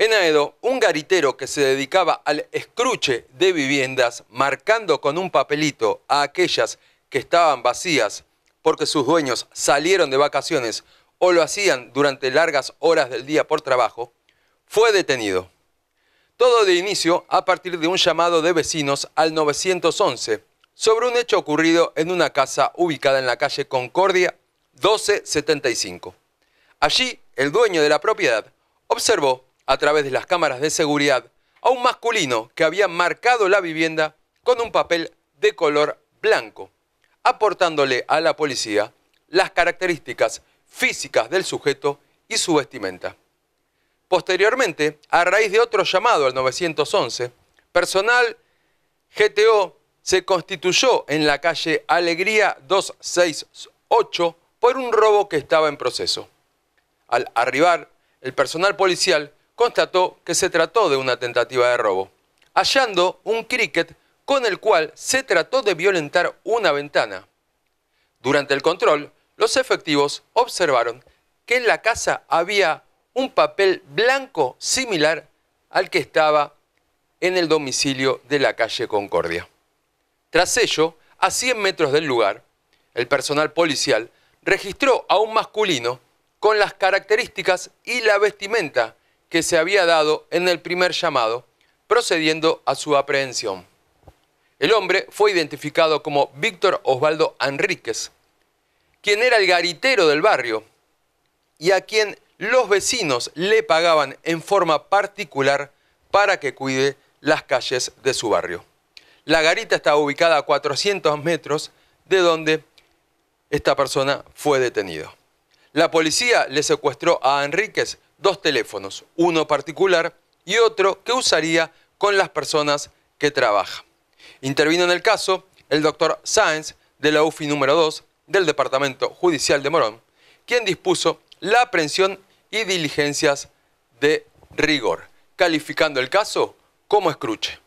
En Aedo, un garitero que se dedicaba al escruche de viviendas, marcando con un papelito a aquellas que estaban vacías porque sus dueños salieron de vacaciones o lo hacían durante largas horas del día por trabajo, fue detenido. Todo de inicio a partir de un llamado de vecinos al 911 sobre un hecho ocurrido en una casa ubicada en la calle Concordia 1275. Allí, el dueño de la propiedad observó a través de las cámaras de seguridad a un masculino que había marcado la vivienda con un papel de color blanco, aportándole a la policía las características físicas del sujeto y su vestimenta. Posteriormente, a raíz de otro llamado al 911, personal GTO se constituyó en la calle Alegría 268 por un robo que estaba en proceso. Al arribar, el personal policial constató que se trató de una tentativa de robo, hallando un cricket con el cual se trató de violentar una ventana. Durante el control, los efectivos observaron que en la casa había un papel blanco similar al que estaba en el domicilio de la calle Concordia. Tras ello, a 100 metros del lugar, el personal policial registró a un masculino con las características y la vestimenta que se había dado en el primer llamado, procediendo a su aprehensión. El hombre fue identificado como Víctor Osvaldo Enríquez, quien era el garitero del barrio y a quien los vecinos le pagaban en forma particular para que cuide las calles de su barrio. La garita estaba ubicada a 400 metros de donde esta persona fue detenido. La policía le secuestró a Enríquez dos teléfonos, uno particular y otro que usaría con las personas que trabaja. Intervino en el caso el doctor Sáenz de la UFI número 2 del Departamento Judicial de Morón, quien dispuso la aprehensión y diligencias de rigor, calificando el caso como escruche.